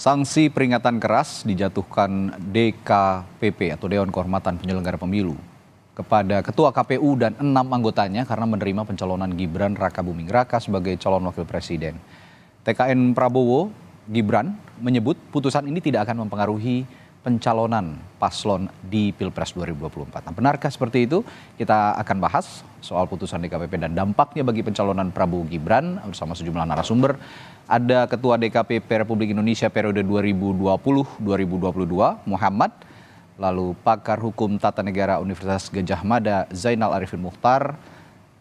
Sanksi peringatan keras dijatuhkan DKPP atau Dewan Kehormatan Penyelenggara Pemilu kepada Ketua KPU dan enam anggotanya karena menerima pencalonan Gibran Raka Buming Raka sebagai calon wakil presiden. TKN Prabowo Gibran menyebut putusan ini tidak akan mempengaruhi pencalonan paslon di Pilpres 2024. Nah, benarkah seperti itu? Kita akan bahas soal putusan DKPP dan dampaknya bagi pencalonan Prabowo Gibran bersama sejumlah narasumber. Ada Ketua DKPP Republik Indonesia periode 2020-2022, Muhammad. Lalu pakar hukum tata negara Universitas Gajah Mada, Zainal Arifin Muhtar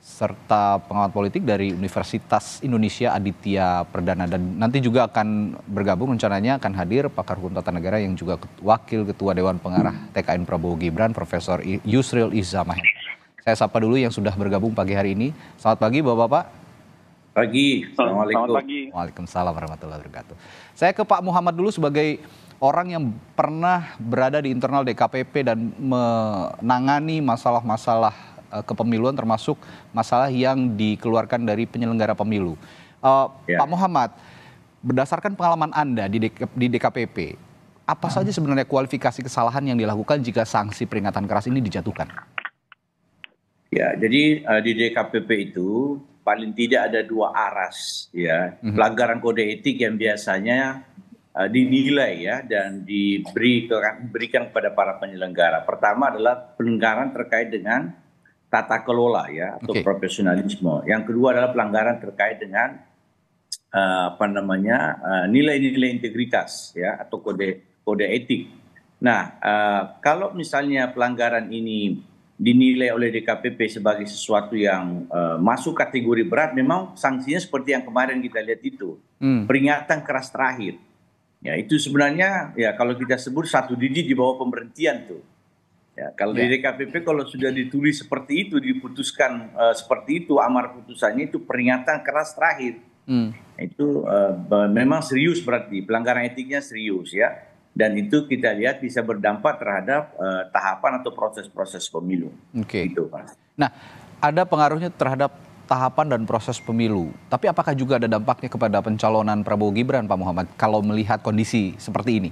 serta pengamat politik dari Universitas Indonesia Aditya Perdana dan nanti juga akan bergabung rencananya akan hadir pakar hukum tata negara yang juga wakil ketua Dewan Pengarah TKN Prabowo Gibran Profesor Yusril Mahendra. Saya sapa dulu yang sudah bergabung pagi hari ini. Selamat pagi Bapak-bapak. Pagi. Assalamualaikum. Selamat pagi. Waalaikumsalam warahmatullahi wabarakatuh. Saya ke Pak Muhammad dulu sebagai orang yang pernah berada di internal DKPP dan menangani masalah-masalah Eh, kepemiluan termasuk masalah yang dikeluarkan dari penyelenggara pemilu. Uh, ya. Pak Muhammad, berdasarkan pengalaman Anda di, DK, di DKPP, apa hmm. saja sebenarnya kualifikasi kesalahan yang dilakukan jika sanksi peringatan keras ini dijatuhkan? Ya, jadi uh, di DKPP itu paling tidak ada dua aras ya -hmm. pelanggaran kode etik yang biasanya uh, dinilai ya dan diberi diberikan kepada para penyelenggara. Pertama adalah pelanggaran terkait dengan tata kelola ya atau okay. profesionalisme. Yang kedua adalah pelanggaran terkait dengan uh, apa namanya eh, nilai-nilai integritas ya atau kode kode etik. Nah uh, kalau misalnya pelanggaran ini dinilai oleh DKPP sebagai sesuatu yang uh, masuk kategori berat, memang sanksinya seperti yang kemarin kita lihat itu hmm. peringatan keras terakhir. Ya itu sebenarnya ya kalau kita sebut satu digit di bawah pemberhentian tuh Ya, kalau ya. di DKPP kalau sudah ditulis seperti itu, diputuskan uh, seperti itu, amar putusannya itu peringatan keras terakhir. Hmm. Itu uh, memang serius berarti pelanggaran etiknya serius ya. Dan itu kita lihat bisa berdampak terhadap uh, tahapan atau proses-proses pemilu. Oke. Okay. Gitu, Nah, ada pengaruhnya terhadap tahapan dan proses pemilu. Tapi apakah juga ada dampaknya kepada pencalonan Prabowo Gibran, Pak Muhammad, kalau melihat kondisi seperti ini?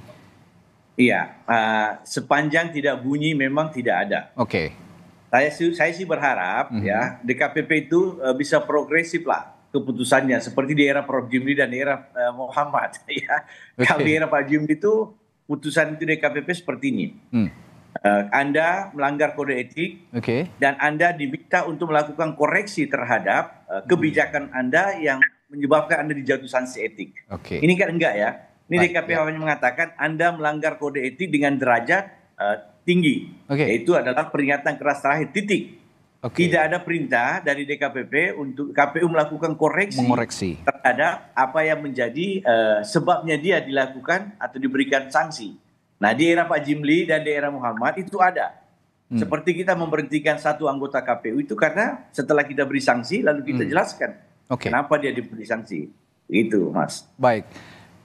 iya eh, sepanjang tidak bunyi memang tidak ada oke saya sih saya sih berharap mhm. ya DKPP itu eh, bisa progresif lah keputusannya seperti di era Prof Jimli dan era uh, Muhammad ya okay. di era Pak Jimli itu putusan itu DKPP seperti ini Mm. uh, Anda melanggar kode etik okay. dan Anda diminta untuk melakukan koreksi terhadap uh, kebijakan hmm. Anda yang menyebabkan Anda dijatuh sanksi etik. Okay. Ini kan enggak ya ini ya. mengatakan anda melanggar kode etik dengan derajat uh, tinggi okay. yaitu adalah peringatan keras terakhir titik Okay. Tidak ada perintah dari DKPP untuk KPU melakukan koreksi, Mengoreksi. terhadap apa yang menjadi uh, sebabnya dia dilakukan atau diberikan sanksi. Nah, di era Pak Jimli dan di era Muhammad itu ada. Hmm. Seperti kita memberhentikan satu anggota KPU itu karena setelah kita beri sanksi lalu kita hmm. jelaskan okay. kenapa dia diberi sanksi. Itu, Mas. Baik.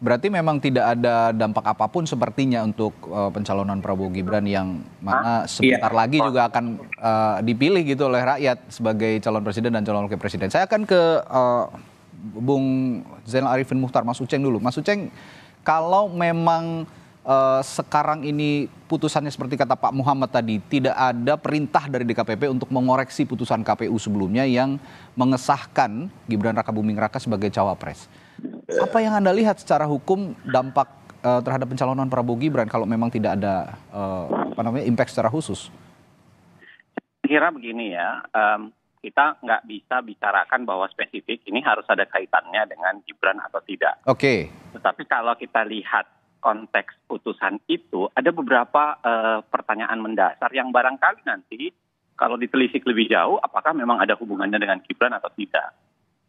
Berarti memang tidak ada dampak apapun sepertinya untuk uh, pencalonan Prabowo Gibran yang mana iya. sebentar lagi oh. juga akan uh, dipilih gitu oleh rakyat sebagai calon presiden dan calon wakil presiden. Saya akan ke uh, Bung Zainal Arifin Muhtar, Mas Uceng dulu. Mas Uceng, kalau memang uh, sekarang ini putusannya seperti kata Pak Muhammad tadi, tidak ada perintah dari DKPP untuk mengoreksi putusan KPU sebelumnya yang mengesahkan Gibran Raka Buming Raka sebagai cawapres apa yang Anda lihat secara hukum dampak uh, terhadap pencalonan Prabowo Gibran kalau memang tidak ada uh, apa namanya impact secara khusus? Kira begini ya, um, kita nggak bisa bicarakan bahwa spesifik ini harus ada kaitannya dengan Gibran atau tidak. Oke. Okay. Tetapi kalau kita lihat konteks putusan itu, ada beberapa uh, pertanyaan mendasar yang barangkali nanti kalau ditelisik lebih jauh, apakah memang ada hubungannya dengan Gibran atau tidak?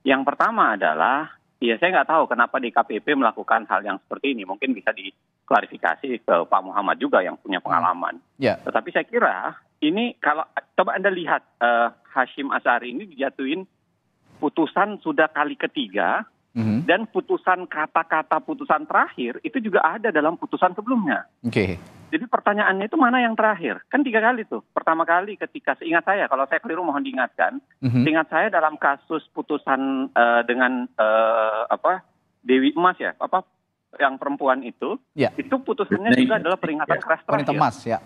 Yang pertama adalah Iya, saya nggak tahu kenapa di KPP melakukan hal yang seperti ini. Mungkin bisa diklarifikasi ke Pak Muhammad juga yang punya hmm. pengalaman. Ya. Tetapi saya kira ini kalau coba Anda lihat uh, Hashim Asari ini dijatuhin putusan sudah kali ketiga hmm Dan putusan kata-kata putusan terakhir itu juga ada dalam putusan sebelumnya. Oke. Okay. Jadi pertanyaannya itu mana yang terakhir? Kan tiga kali tuh. Pertama kali ketika seingat saya, kalau saya keliru mohon diingatkan. Mm-hmm. Seingat saya dalam kasus putusan uh, dengan uh, apa Dewi Emas ya, apa yang perempuan itu, yeah. itu putusannya juga adalah peringatan yeah. keras terakhir. Wanita emas ya.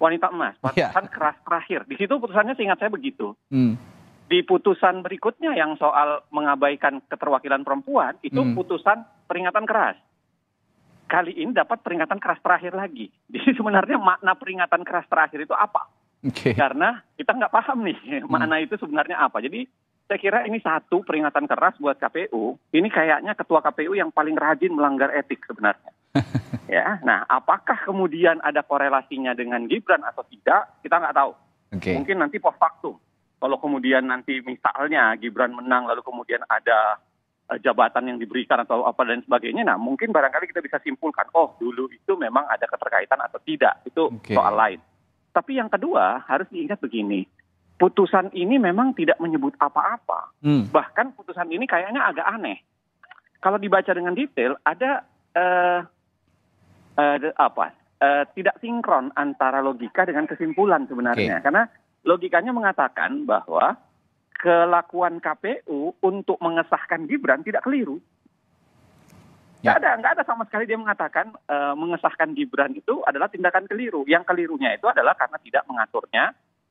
Wanita emas, ya. putusan yeah. keras terakhir. Di situ putusannya seingat saya begitu. Mm di putusan berikutnya yang soal mengabaikan keterwakilan perempuan itu hmm. putusan peringatan keras. Kali ini dapat peringatan keras terakhir lagi. Jadi sebenarnya makna peringatan keras terakhir itu apa? Okay. Karena kita nggak paham nih hmm. makna itu sebenarnya apa. Jadi saya kira ini satu peringatan keras buat KPU. Ini kayaknya ketua KPU yang paling rajin melanggar etik sebenarnya. ya, nah apakah kemudian ada korelasinya dengan Gibran atau tidak? Kita nggak tahu. Okay. Mungkin nanti post factum kalau kemudian nanti misalnya Gibran menang lalu kemudian ada e, jabatan yang diberikan atau apa dan sebagainya. Nah, mungkin barangkali kita bisa simpulkan, oh dulu itu memang ada keterkaitan atau tidak. Itu okay. soal lain. Tapi yang kedua harus diingat begini, putusan ini memang tidak menyebut apa-apa. Hmm. Bahkan putusan ini kayaknya agak aneh. Kalau dibaca dengan detail, ada uh, uh, apa? Uh, tidak sinkron antara logika dengan kesimpulan sebenarnya. Okay. Karena logikanya mengatakan bahwa kelakuan KPU untuk mengesahkan Gibran tidak keliru. Ya. Gak ada, nggak ada sama sekali dia mengatakan uh, mengesahkan Gibran itu adalah tindakan keliru. Yang kelirunya itu adalah karena tidak mengaturnya,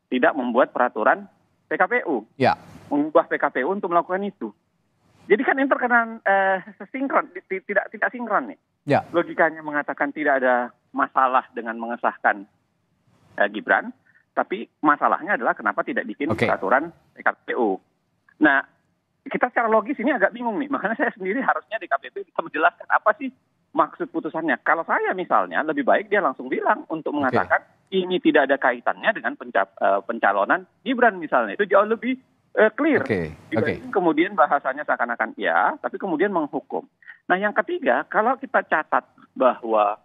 tidak membuat peraturan PKPU. Ya. Mengubah PKPU untuk melakukan itu. Jadi kan ini terkena eh, sinkron, tidak tidak sinkron nih. Ya. Logikanya mengatakan tidak ada masalah dengan mengesahkan eh, Gibran, tapi masalahnya adalah kenapa tidak bikin okay. peraturan PKPU. Nah, kita secara logis ini agak bingung nih. Makanya saya sendiri harusnya di KPP bisa menjelaskan apa sih maksud putusannya. Kalau saya misalnya lebih baik dia langsung bilang untuk mengatakan okay. ini tidak ada kaitannya dengan penca eh, pencalonan Gibran misalnya. Itu jauh lebih uh, clear. Okay. Okay. Kemudian bahasanya seakan-akan ya, tapi kemudian menghukum. Nah yang ketiga, kalau kita catat bahwa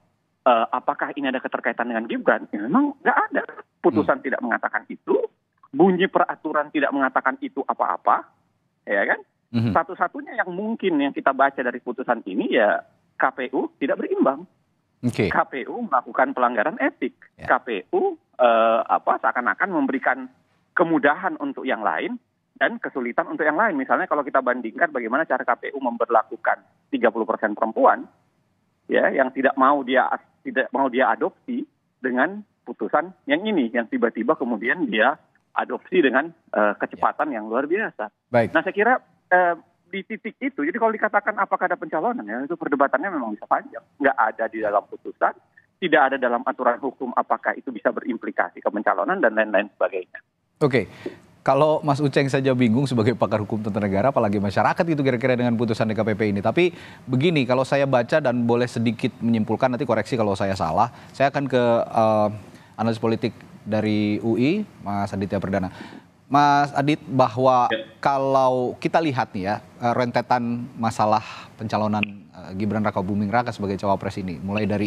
uh, apakah ini ada keterkaitan dengan Gibran? Ya, memang nggak ada. Putusan hmm. tidak mengatakan itu, bunyi peraturan tidak mengatakan itu apa-apa, ya kan? Hmm. Satu-satunya yang mungkin yang kita baca dari putusan ini ya KPU tidak berimbang. Okay. KPU melakukan pelanggaran etik. Ya. KPU uh, eh, apa seakan-akan memberikan kemudahan untuk yang lain dan kesulitan untuk yang lain. Misalnya kalau kita bandingkan bagaimana cara KPU puluh 30% perempuan, ya yang tidak mau dia tidak mau dia adopsi dengan putusan yang ini yang tiba-tiba kemudian dia adopsi dengan uh, kecepatan ya. yang luar biasa. Baik. Nah saya kira uh, di titik itu, jadi kalau dikatakan apakah ada pencalonan ya itu perdebatannya memang bisa panjang. Nggak ada di dalam putusan, tidak ada dalam aturan hukum apakah itu bisa berimplikasi ke pencalonan dan lain-lain sebagainya. Oke, okay kalau Mas Uceng saja bingung sebagai pakar hukum tentang negara, apalagi masyarakat itu kira-kira dengan putusan DKPP ini. Tapi begini, kalau saya baca dan boleh sedikit menyimpulkan, nanti koreksi kalau saya salah, saya akan ke uh, analis politik dari UI, Mas Aditya Perdana. Mas Adit, bahwa ya. kalau kita lihat nih ya, eh, rentetan masalah pencalonan eh, Gibran Raka Buming Raka sebagai cawapres ini, mulai dari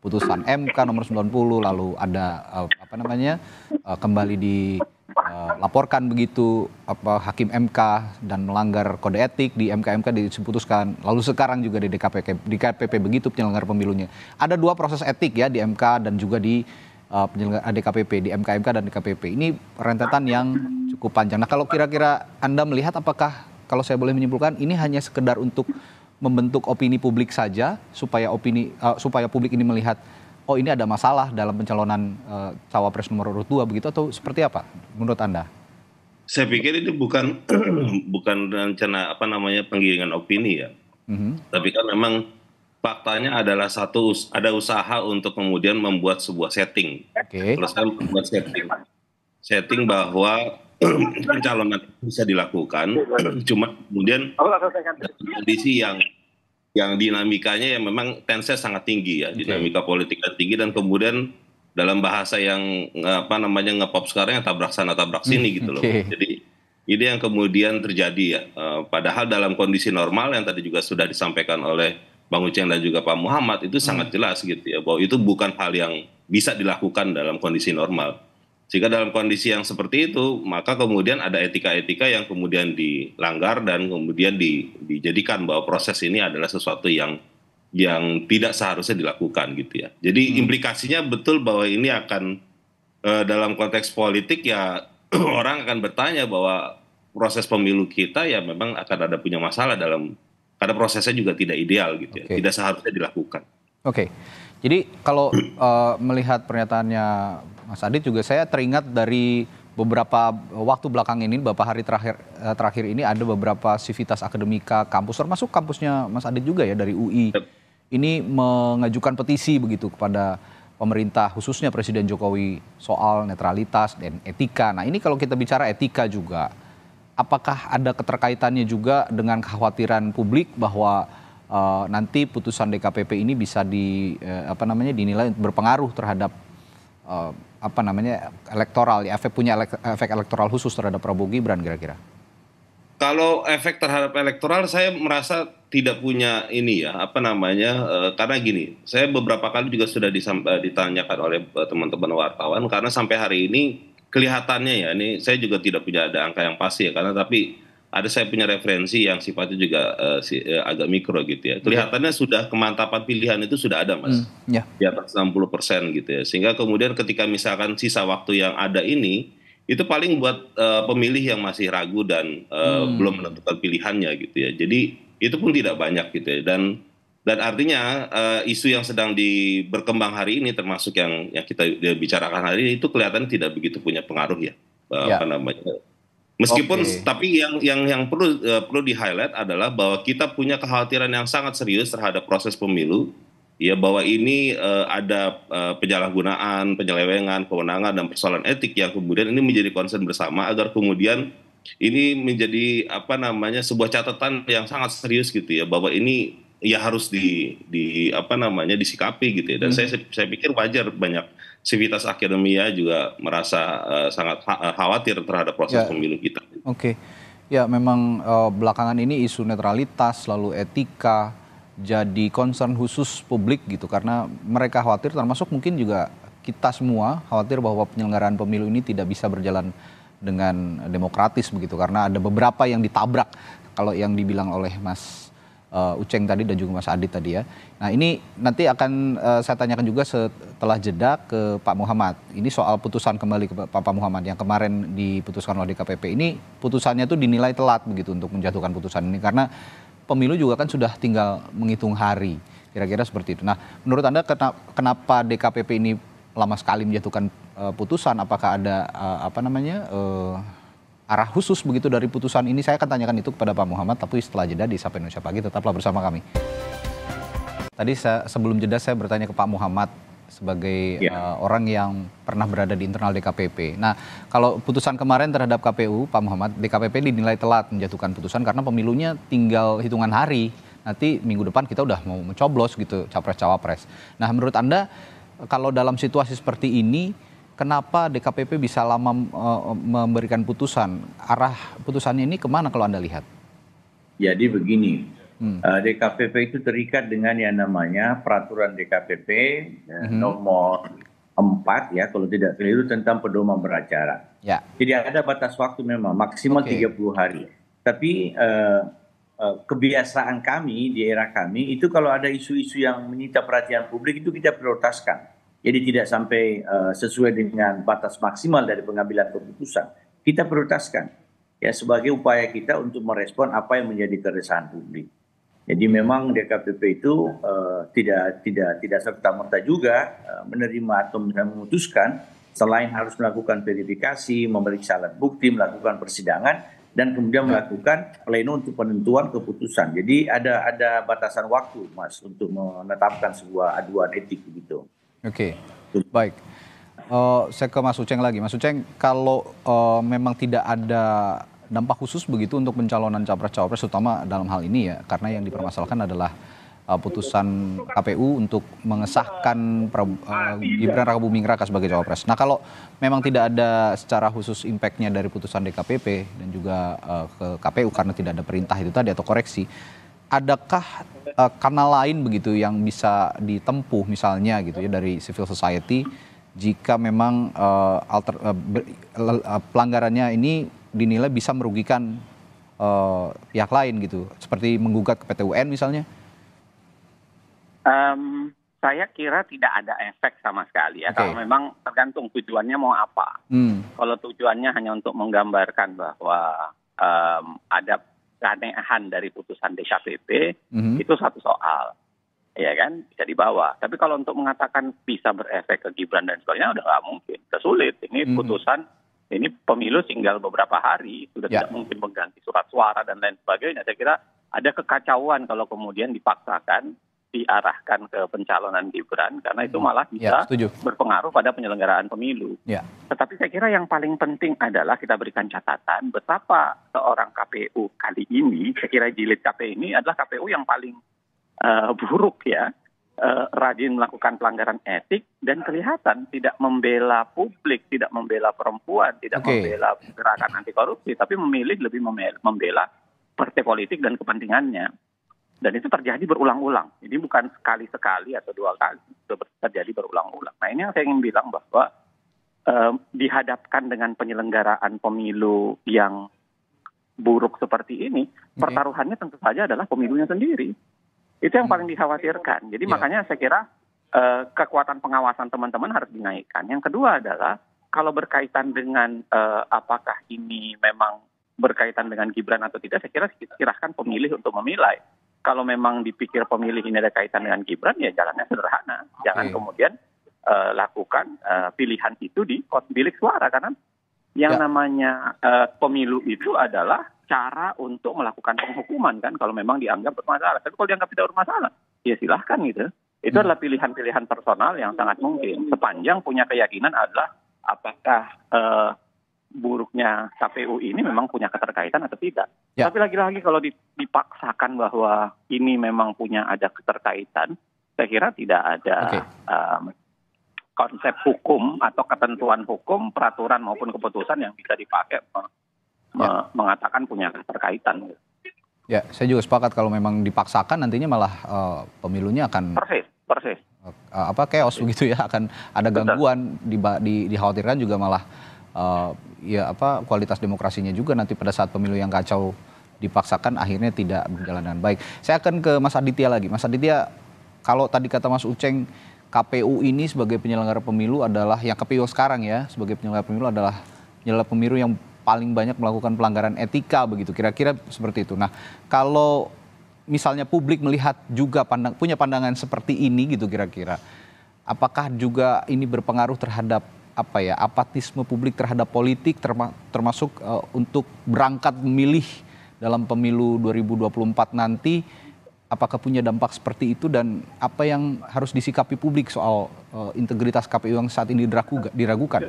putusan MK nomor 90, lalu ada uh, apa namanya, uh, kembali di Eh, laporkan begitu apa hakim MK dan melanggar kode etik di MK MK diputuskan lalu sekarang juga di DKPP di KPP begitu penyelenggara pemilunya ada dua proses etik ya di MK dan juga di uh, penyelenggara eh, DKPP di MK MK dan DKPP ini rentetan yang cukup panjang nah kalau kira-kira anda melihat apakah kalau saya boleh menyimpulkan ini hanya sekedar untuk membentuk opini publik saja supaya opini uh, supaya publik ini melihat oh ini ada masalah dalam pencalonan uh, cawapres nomor urut dua begitu atau seperti apa menurut anda? Saya pikir itu bukan bukan rencana apa namanya penggiringan opini ya, mm-hmm. tapi kan memang faktanya adalah satu ada usaha untuk kemudian membuat sebuah setting, okay. terus membuat setting, setting bahwa pencalonan bisa dilakukan, cuma kemudian kondisi yang yang dinamikanya yang memang tensnya sangat tinggi ya, dinamika politik politiknya tinggi dan kemudian dalam bahasa yang eh, apa namanya ngepop sekarang yang tabrak sana tabrak sini hmm, gitu loh. Jadi ini yang kemudian terjadi ya. Eh, padahal dalam kondisi normal yang tadi juga sudah disampaikan oleh Bang Uceng dan juga Pak Muhammad itu sangat hmm. jelas gitu ya bahwa itu bukan hal yang bisa dilakukan dalam kondisi normal jika dalam kondisi yang seperti itu, maka kemudian ada etika-etika yang kemudian dilanggar dan kemudian di, dijadikan bahwa proses ini adalah sesuatu yang yang tidak seharusnya dilakukan gitu ya. Jadi hmm. implikasinya betul bahwa ini akan e, dalam konteks politik ya orang akan bertanya bahwa proses pemilu kita ya memang akan ada punya masalah dalam karena prosesnya juga tidak ideal gitu okay. ya. Tidak seharusnya dilakukan. Oke. Okay. Jadi kalau uh, melihat pernyataannya Mas Adit juga saya teringat dari beberapa waktu belakang ini beberapa hari terakhir eh, terakhir ini ada beberapa sivitas akademika kampus termasuk kampusnya Mas Adit juga ya dari UI. Ini mengajukan petisi begitu kepada pemerintah khususnya Presiden Jokowi soal netralitas dan etika. Nah, ini kalau kita bicara etika juga apakah ada keterkaitannya juga dengan kekhawatiran publik bahwa uh, nanti putusan DKPP ini bisa di uh, apa namanya dinilai berpengaruh terhadap uh, apa namanya elektoral ya efek punya efek elektoral khusus terhadap Prabowo Gibran kira-kira? Kalau efek terhadap elektoral saya merasa tidak punya ini ya apa namanya e, karena gini saya beberapa kali juga sudah eh, ditanyakan oleh eh, teman-teman wartawan karena sampai hari ini kelihatannya ya ini saya juga tidak punya ada angka yang pasti ya karena tapi ada saya punya referensi yang sifatnya juga uh, si, uh, agak mikro gitu ya. Hmm. Kelihatannya sudah kemantapan pilihan itu sudah ada, Mas. Mm, yeah. Di atas 60% gitu ya. Sehingga kemudian ketika misalkan sisa waktu yang ada ini itu paling buat uh, pemilih yang masih ragu dan uh, mm. belum menentukan pilihannya gitu ya. Jadi itu pun tidak banyak gitu ya. Dan dan artinya uh, isu yang sedang di berkembang hari ini termasuk yang yang kita bicarakan hari ini itu kelihatan tidak begitu punya pengaruh ya. Uh, yeah. apa namanya? Meskipun okay. tapi yang yang yang perlu uh, perlu di highlight adalah bahwa kita punya kekhawatiran yang sangat serius terhadap proses pemilu ya bahwa ini uh, ada uh, penyalahgunaan, penyelewengan, kewenangan dan persoalan etik yang kemudian ini menjadi concern bersama agar kemudian ini menjadi apa namanya sebuah catatan yang sangat serius gitu ya bahwa ini ya harus di di apa namanya disikapi gitu ya dan hmm. saya saya pikir wajar banyak Sivitas Akademia juga merasa uh, sangat eh, khawatir terhadap proses ya. pemilu kita. Oke. Okay. Ya, memang uh, belakangan ini isu netralitas lalu etika jadi concern khusus publik gitu karena mereka khawatir termasuk mungkin juga kita semua khawatir bahwa penyelenggaraan pemilu ini tidak bisa berjalan dengan demokratis begitu karena ada beberapa yang ditabrak kalau yang dibilang oleh Mas uh, Uceng tadi dan juga Mas Adi tadi ya. Nah ini nanti akan uh, saya tanyakan juga setelah jeda ke Pak Muhammad. Ini soal putusan kembali ke Pak, Muhammad yang kemarin diputuskan oleh DKPP. Ini putusannya tuh dinilai telat begitu untuk menjatuhkan putusan ini karena pemilu juga kan sudah tinggal menghitung hari. Kira-kira seperti itu. Nah menurut Anda kenapa DKPP ini lama sekali menjatuhkan uh, putusan? Apakah ada uh, apa namanya? Uh, arah khusus begitu dari putusan ini? Saya akan tanyakan itu kepada Pak Muhammad, tapi setelah jeda di Sapa Indonesia Pagi tetaplah bersama kami. Tadi saya, sebelum jeda saya bertanya ke Pak Muhammad sebagai ya. uh, orang yang pernah berada di internal DKPP. Nah, kalau putusan kemarin terhadap KPU, Pak Muhammad, DKPP dinilai telat menjatuhkan putusan karena pemilunya tinggal hitungan hari. Nanti minggu depan kita udah mau mencoblos gitu capres-cawapres. Nah, menurut Anda kalau dalam situasi seperti ini kenapa DKPP bisa lama eh, memberikan putusan? Arah putusannya ini kemana kalau Anda lihat? Jadi begini, hmm. Eh, DKPP itu terikat dengan yang namanya peraturan DKPP ya, hmm. nomor 4 ya kalau tidak keliru tentang pedoman beracara. Ya. Jadi ada batas waktu memang maksimal okay. 30 hari. Tapi eh, eh, kebiasaan kami di era kami itu kalau ada isu-isu yang menyita perhatian publik itu kita prioritaskan jadi tidak sampai uh, sesuai dengan batas maksimal dari pengambilan keputusan kita prioritaskan ya sebagai upaya kita untuk merespon apa yang menjadi keresahan publik jadi memang DKPP itu uh, tidak tidak tidak serta merta juga uh, menerima atau memutuskan selain harus melakukan verifikasi, memeriksa alat bukti, melakukan persidangan dan kemudian ya. melakukan pleno untuk penentuan keputusan. Jadi ada ada batasan waktu Mas untuk menetapkan sebuah aduan etik begitu. Oke, okay. baik. Uh, saya ke Mas Uceng lagi. Mas Uceng, kalau uh, memang tidak ada dampak khusus begitu untuk pencalonan capres-cawapres, terutama dalam hal ini ya, karena yang dipermasalahkan adalah uh, putusan KPU untuk mengesahkan pra, uh, Gibran Raka Buming Raka sebagai cawapres. Nah kalau memang tidak ada secara khusus impact-nya dari putusan DKPP dan juga uh, ke KPU karena tidak ada perintah itu tadi atau koreksi, adakah uh, kanal lain begitu yang bisa ditempuh misalnya gitu ya dari civil society jika memang uh, alter, uh, ber, uh, pelanggarannya ini dinilai bisa merugikan uh, pihak lain gitu seperti menggugat ke PT UN misalnya? Um, saya kira tidak ada efek sama sekali ya. Okay. Kalau memang tergantung tujuannya mau apa. Hmm. Kalau tujuannya hanya untuk menggambarkan bahwa um, ada keanehan dari putusan DKPP mm-hmm. itu satu soal ya kan bisa dibawa tapi kalau untuk mengatakan bisa berefek ke Gibran dan sebagainya udah nggak mungkin kesulitan. ini mm-hmm. putusan ini pemilu tinggal beberapa hari sudah ya. tidak mungkin mengganti surat suara dan lain sebagainya saya kira ada kekacauan kalau kemudian dipaksakan diarahkan ke pencalonan Gibran karena itu hmm. malah ya, bisa ya, berpengaruh pada penyelenggaraan pemilu. Ya. Tetapi saya kira yang paling penting adalah kita berikan catatan betapa seorang KPU kali ini, saya kira jilid KPU ini adalah KPU yang paling uh, buruk ya, uh, rajin melakukan pelanggaran etik dan kelihatan tidak membela publik, tidak membela perempuan, tidak okay. membela gerakan anti korupsi, tapi memilih lebih membela partai politik dan kepentingannya dan itu terjadi berulang-ulang. Jadi bukan sekali-sekali atau dua kali, itu terjadi berulang-ulang. Nah ini yang saya ingin bilang bahwa eh, dihadapkan dengan penyelenggaraan pemilu yang buruk seperti ini, okay. pertaruhannya tentu saja adalah pemilunya sendiri. Itu yang hmm. paling dikhawatirkan. Jadi yeah. makanya saya kira eh, kekuatan pengawasan teman-teman harus dinaikkan. Yang kedua adalah kalau berkaitan dengan eh, apakah ini memang berkaitan dengan Gibran atau tidak, saya kira silahkan pemilih untuk memilih kalau memang dipikir pemilih ini ada kaitan dengan Gibran ya jalannya sederhana. Jangan iya. kemudian uh, lakukan uh, pilihan itu di kot bilik suara karena yang ya. namanya uh, pemilu itu adalah cara untuk melakukan penghukuman kan kalau memang dianggap bermasalah. Tapi kalau dianggap tidak bermasalah, ya silahkan gitu. Itu hmm. adalah pilihan-pilihan personal yang sangat mungkin sepanjang punya keyakinan adalah apakah uh, buruknya KPU ini memang punya keterkaitan atau tidak. Ya. Tapi lagi-lagi kalau dipaksakan bahwa ini memang punya ada keterkaitan, saya kira tidak ada okay. um, konsep hukum atau ketentuan hukum, peraturan maupun keputusan yang bisa dipakai me ya. mengatakan punya keterkaitan. Ya, saya juga sepakat kalau memang dipaksakan nantinya malah uh, pemilunya akan persis, persis. Uh, apa chaos begitu ya akan ada gangguan di, di dikhawatirkan juga malah uh, ya apa kualitas demokrasinya juga nanti pada saat pemilu yang kacau dipaksakan akhirnya tidak berjalan dengan baik. Saya akan ke Mas Aditya lagi. Mas Aditya, kalau tadi kata Mas Uceng KPU ini sebagai penyelenggara pemilu adalah yang KPU sekarang ya sebagai penyelenggara pemilu adalah penyelenggara pemilu yang paling banyak melakukan pelanggaran etika begitu kira-kira seperti itu. Nah, kalau misalnya publik melihat juga pandang punya pandangan seperti ini gitu kira-kira apakah juga ini berpengaruh terhadap apa ya apatisme publik terhadap politik termasuk eh, untuk berangkat memilih dalam pemilu 2024 nanti apakah punya dampak seperti itu dan apa yang harus disikapi publik soal eh, integritas KPU yang saat ini diragukan?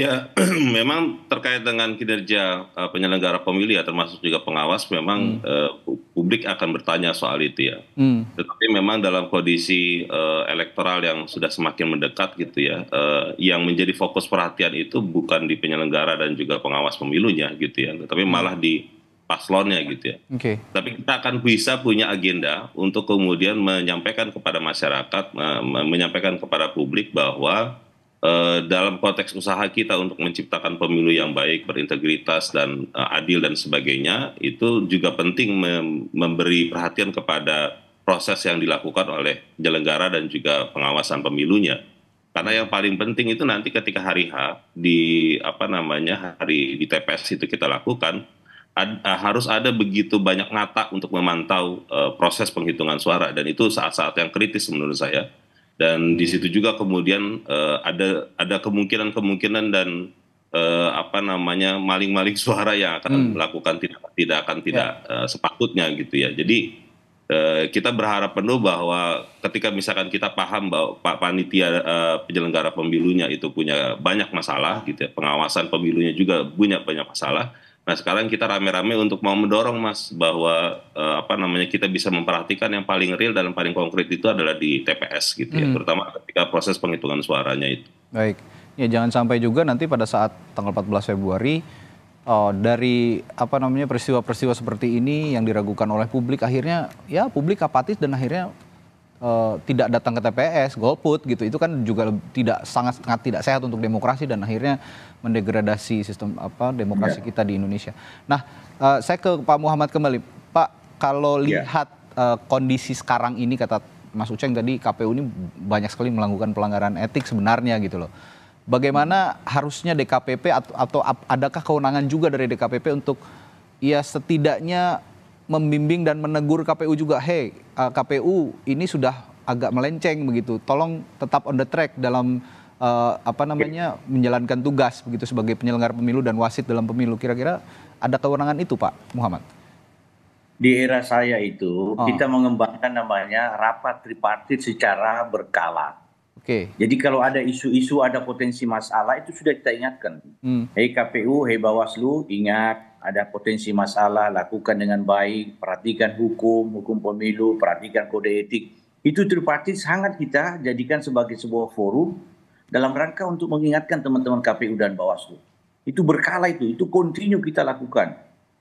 Ya, memang terkait dengan kinerja eh, penyelenggara pemilih ya, termasuk juga pengawas, memang hmm. uh, publik akan bertanya soal itu ya. Hmm. Tetapi memang dalam kondisi uh, elektoral yang sudah semakin mendekat gitu ya, uh, yang menjadi fokus perhatian itu bukan di penyelenggara dan juga pengawas pemilunya gitu ya, tetapi hmm. malah di paslonnya gitu ya. Okay. Tapi kita akan bisa punya agenda untuk kemudian menyampaikan kepada masyarakat, menyampaikan kepada publik bahwa Eh, dalam konteks usaha kita untuk menciptakan pemilu yang baik, berintegritas dan uh, adil dan sebagainya itu juga penting mem memberi perhatian kepada proses yang dilakukan oleh penyelenggara dan juga pengawasan pemilunya. Karena yang paling penting itu nanti ketika hari H di apa namanya hari di TPS itu kita lakukan ad, eh, harus ada begitu banyak mata untuk memantau uh, proses penghitungan suara dan itu saat-saat yang kritis menurut saya dan di situ juga kemudian uh, ada ada kemungkinan-kemungkinan dan uh, apa namanya maling-maling suara yang akan hmm. melakukan tidak tidak akan tidak yeah. Ya. uh, sepatutnya gitu ya. Jadi uh, kita berharap penuh bahwa ketika misalkan kita paham bahwa Pak panitia uh, penyelenggara pemilunya itu punya banyak masalah gitu ya, pengawasan pemilunya juga punya banyak masalah. Nah sekarang kita rame-rame untuk mau mendorong mas bahwa eh, apa namanya kita bisa memperhatikan yang paling real dan paling konkret itu adalah di TPS gitu ya, hmm. terutama ketika proses penghitungan suaranya itu. Baik, ya jangan sampai juga nanti pada saat tanggal 14 Februari oh, dari apa namanya peristiwa-peristiwa seperti ini yang diragukan oleh publik akhirnya ya publik apatis dan akhirnya uh, tidak datang ke TPS, golput gitu. Itu kan juga tidak sangat sangat tidak sehat untuk demokrasi dan akhirnya mendegradasi sistem apa demokrasi yeah. kita di Indonesia. Nah, uh, saya ke Pak Muhammad kembali. Pak, kalau ya. lihat uh, kondisi sekarang ini kata Mas Uceng tadi KPU ini banyak sekali melakukan pelanggaran etik sebenarnya gitu loh. Bagaimana harusnya DKPP atau, atau adakah kewenangan juga dari DKPP untuk ya setidaknya membimbing dan menegur KPU juga, "Hei, eh, KPU ini sudah agak melenceng begitu. Tolong tetap on the track dalam uh, apa namanya menjalankan tugas begitu sebagai penyelenggara pemilu dan wasit dalam pemilu. Kira-kira ada kewenangan itu, Pak Muhammad? Di era saya itu oh. kita mengembangkan namanya rapat tripartit secara berkala. Oke. Okay. Jadi kalau ada isu-isu, ada potensi masalah itu sudah kita ingatkan. Hmm. Hei KPU, hei Bawaslu, ingat ada potensi masalah, lakukan dengan baik, perhatikan hukum, hukum pemilu, perhatikan kode etik. Itu tripartit sangat kita jadikan sebagai sebuah forum dalam rangka untuk mengingatkan teman-teman KPU dan Bawaslu. Itu berkala itu, itu kontinu kita lakukan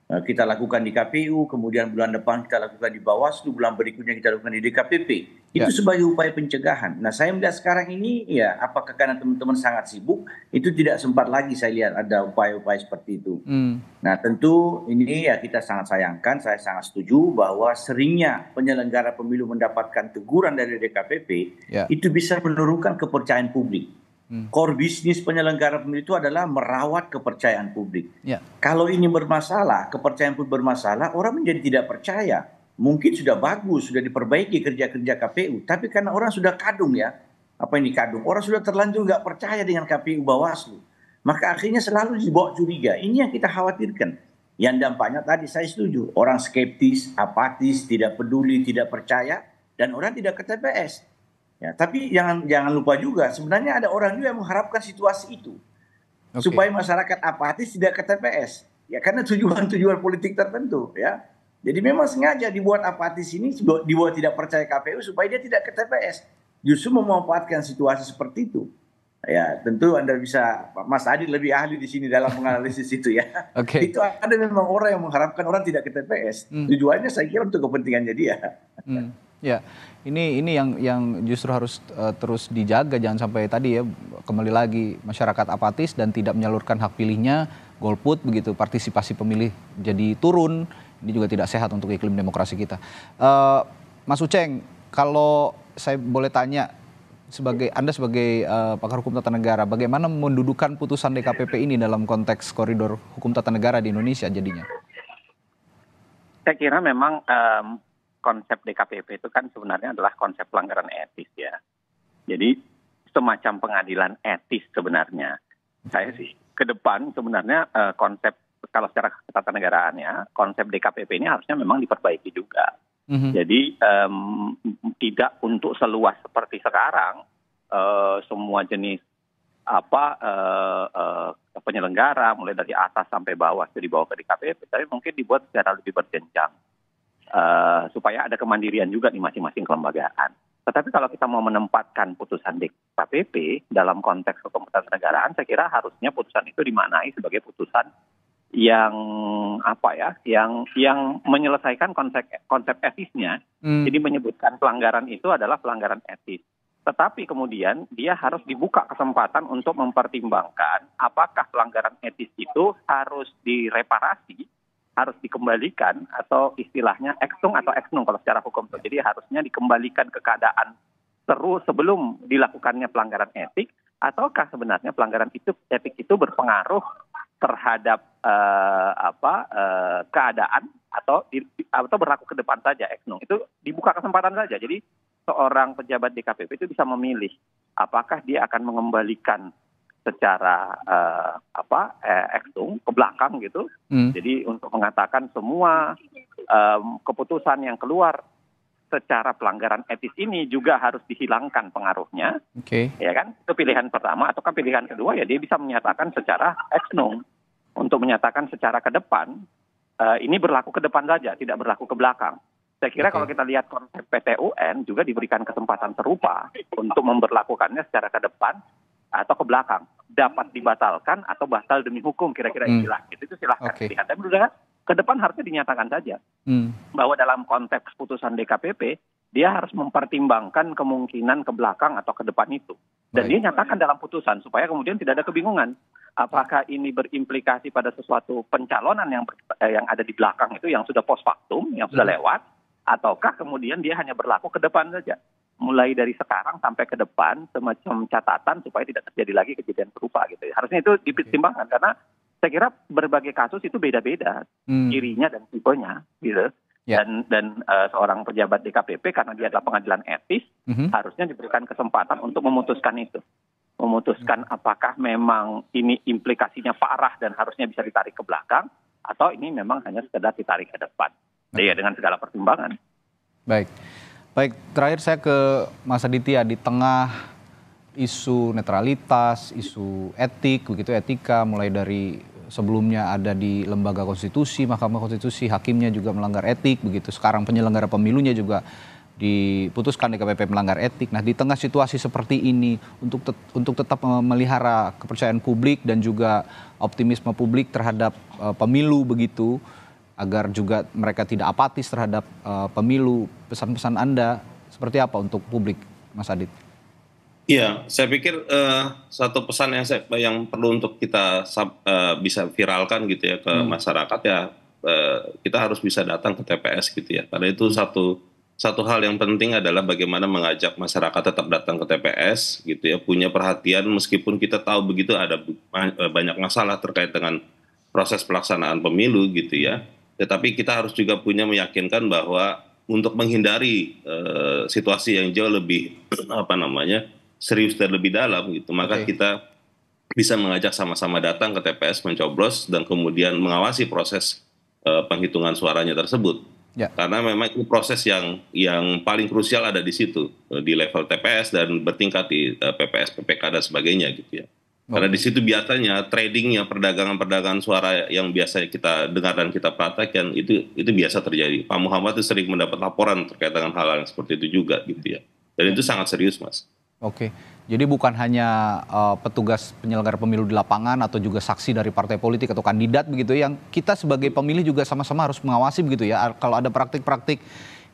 Eh, kita lakukan di KPU, kemudian bulan depan kita lakukan di Bawaslu, bulan berikutnya kita lakukan di DKPP. Itu ya. sebagai upaya pencegahan. Nah, saya melihat sekarang ini ya apakah karena teman-teman sangat sibuk, itu tidak sempat lagi saya lihat ada upaya-upaya seperti itu. Hmm. Nah, tentu ini ya kita sangat sayangkan, saya sangat setuju bahwa seringnya penyelenggara pemilu mendapatkan teguran dari DKPP, ya. itu bisa menurunkan kepercayaan publik. Hmm. core bisnis penyelenggara pemilu itu adalah merawat kepercayaan publik. Ya. Kalau ini bermasalah, kepercayaan publik bermasalah, orang menjadi tidak percaya. Mungkin sudah bagus, sudah diperbaiki kerja-kerja KPU, tapi karena orang sudah kadung ya, apa ini kadung? Orang sudah terlanjur nggak percaya dengan KPU Bawaslu, maka akhirnya selalu dibawa curiga. Ini yang kita khawatirkan. Yang dampaknya tadi saya setuju, orang skeptis, apatis, tidak peduli, tidak percaya, dan orang tidak ke TPS. Ya, tapi jangan jangan lupa juga sebenarnya ada orang juga yang mengharapkan situasi itu okay. supaya masyarakat apatis tidak ke TPS. Ya karena tujuan-tujuan politik tertentu ya. Jadi memang sengaja dibuat apatis ini dibuat tidak percaya KPU supaya dia tidak ke TPS. Justru memanfaatkan situasi seperti itu. Ya, tentu Anda bisa Mas Adi lebih ahli di sini dalam menganalisis itu ya. Okay. Itu ada memang orang yang mengharapkan orang tidak ke TPS. Hmm. Tujuannya saya kira untuk kepentingannya dia. Hmm. Ya, ini ini yang yang justru harus uh, terus dijaga jangan sampai tadi ya kembali lagi masyarakat apatis dan tidak menyalurkan hak pilihnya, golput begitu, partisipasi pemilih jadi turun. Ini juga tidak sehat untuk iklim demokrasi kita. Uh, Mas Uceng, kalau saya boleh tanya sebagai Anda sebagai uh, pakar hukum tata negara, bagaimana mendudukan putusan DKPP ini dalam konteks koridor hukum tata negara di Indonesia jadinya? Saya kira memang um, konsep DKPP itu kan sebenarnya adalah konsep pelanggaran etis ya. Jadi semacam pengadilan etis sebenarnya. Saya hmm. sih ke depan sebenarnya uh, konsep kalau secara ketatanegaraannya konsep DKPP ini harusnya memang diperbaiki juga. Mm-hmm. Jadi um, tidak untuk seluas seperti sekarang uh, semua jenis apa uh, uh, penyelenggara mulai dari atas sampai bawah dari bawah ke DKPP, tapi mungkin dibuat secara lebih berjenjang uh, supaya ada kemandirian juga di masing-masing kelembagaan. Tetapi kalau kita mau menempatkan putusan KPP dalam konteks hukum negaraan, saya kira harusnya putusan itu dimaknai sebagai putusan yang apa ya, yang yang menyelesaikan konsep konsep etisnya. Hmm. Jadi menyebutkan pelanggaran itu adalah pelanggaran etis. Tetapi kemudian dia harus dibuka kesempatan untuk mempertimbangkan apakah pelanggaran etis itu harus direparasi harus dikembalikan atau istilahnya eksung atau eksnung kalau secara hukum tuh. Jadi harusnya dikembalikan ke keadaan seru sebelum dilakukannya pelanggaran etik ataukah sebenarnya pelanggaran itu etik itu berpengaruh terhadap uh, apa uh, keadaan atau di, atau berlaku ke depan saja eksnung itu dibuka kesempatan saja jadi seorang pejabat DKPP itu bisa memilih apakah dia akan mengembalikan secara uh, apa eh, ekstung ke belakang gitu. Hmm. Jadi untuk mengatakan semua um, keputusan yang keluar secara pelanggaran etis ini juga harus dihilangkan pengaruhnya. Oke. Okay. Ya kan? Itu pilihan pertama atau kan pilihan kedua ya dia bisa menyatakan secara ex untuk menyatakan secara ke depan uh, ini berlaku ke depan saja, tidak berlaku ke belakang. Saya kira okay. kalau kita lihat konsep PTUN juga diberikan kesempatan serupa untuk memperlakukannya secara ke depan atau ke belakang dapat hmm. dibatalkan atau batal demi hukum kira-kira hmm. istilah itu itu silahkan okay. lihat tapi sudah ke depan harusnya dinyatakan saja hmm. bahwa dalam konteks putusan DKPP dia harus mempertimbangkan kemungkinan ke belakang atau ke depan itu dan Baik. dia nyatakan dalam putusan supaya kemudian tidak ada kebingungan apakah ini berimplikasi pada sesuatu pencalonan yang eh, yang ada di belakang itu yang sudah post factum yang sudah hmm. lewat ataukah kemudian dia hanya berlaku ke depan saja mulai dari sekarang sampai ke depan semacam catatan supaya tidak terjadi lagi kejadian serupa gitu. ya. Harusnya itu dipertimbangkan okay. karena saya kira berbagai kasus itu beda-beda hmm. cirinya dan tipenya gitu. Yeah. Dan dan uh, seorang pejabat DKPP karena dia adalah pengadilan etis mm -hmm. harusnya diberikan kesempatan untuk memutuskan itu. Memutuskan -hmm. apakah memang ini implikasinya parah dan harusnya bisa ditarik ke belakang atau ini memang hanya sekedar ditarik ke depan. Okay. Ya dengan segala pertimbangan. Baik. Baik, terakhir saya ke Mas Aditya di tengah isu netralitas, isu etik, begitu etika mulai dari sebelumnya ada di lembaga konstitusi, Mahkamah Konstitusi, hakimnya juga melanggar etik, begitu. Sekarang penyelenggara pemilunya juga diputuskan DKPP melanggar etik. Nah, di tengah situasi seperti ini untuk te untuk tetap memelihara kepercayaan publik dan juga optimisme publik terhadap uh, pemilu begitu, agar juga mereka tidak apatis terhadap uh, pemilu. Pesan-pesan Anda seperti apa untuk publik, Mas Adit? Iya, saya pikir uh, satu pesan yang saya, yang perlu untuk kita uh, bisa viralkan gitu ya ke hmm. masyarakat ya uh, kita harus bisa datang ke TPS gitu ya. Karena itu hmm. satu satu hal yang penting adalah bagaimana mengajak masyarakat tetap datang ke TPS gitu ya, punya perhatian meskipun kita tahu begitu ada banyak masalah terkait dengan proses pelaksanaan pemilu gitu ya. Tetapi kita harus juga punya meyakinkan bahwa untuk menghindari uh, situasi yang jauh lebih apa namanya serius dan lebih dalam gitu, maka okay. kita bisa mengajak sama-sama datang ke TPS mencoblos dan kemudian mengawasi proses uh, penghitungan suaranya tersebut. Ya. Karena memang itu proses yang yang paling krusial ada di situ eh, di level TPS dan bertingkat di uh, PPS, PPK dan sebagainya gitu ya. Karena di situ biasanya tradingnya perdagangan-perdagangan suara yang biasa kita dengar dan kita praktekkan itu itu biasa terjadi. Pak Muhammad itu sering mendapat laporan terkait dengan hal yang seperti itu juga gitu ya. Dan itu sangat serius mas. Oke, jadi bukan hanya uh, petugas penyelenggara pemilu di lapangan atau juga saksi dari partai politik atau kandidat begitu ya, yang kita sebagai pemilih juga sama-sama harus mengawasi begitu ya. Kalau ada praktik-praktik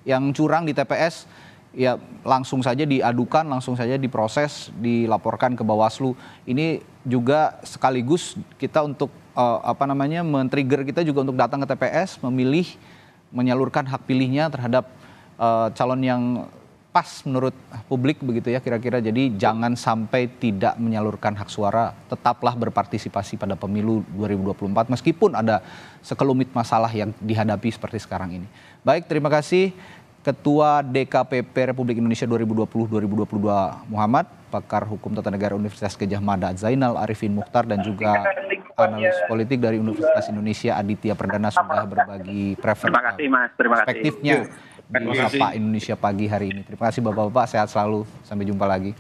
yang curang di TPS ya langsung saja diadukan, langsung saja diproses, dilaporkan ke Bawaslu. Ini juga sekaligus kita untuk uh, apa namanya men-trigger kita juga untuk datang ke TPS, memilih, menyalurkan hak pilihnya terhadap uh, calon yang pas menurut publik begitu ya kira-kira. Jadi jangan sampai tidak menyalurkan hak suara, tetaplah berpartisipasi pada pemilu 2024 meskipun ada sekelumit masalah yang dihadapi seperti sekarang ini. Baik, terima kasih Ketua DKPP Republik Indonesia 2020-2022 Muhammad, pakar hukum tata negara Universitas Gajah Mada Zainal Arifin Mukhtar dan juga analis politik dari Universitas Indonesia Aditya Perdana sudah berbagi prefer terima kasih, mas. perspektifnya di Sapa Indonesia pagi hari ini. Terima kasih Bapak-bapak, sehat selalu. Sampai jumpa lagi.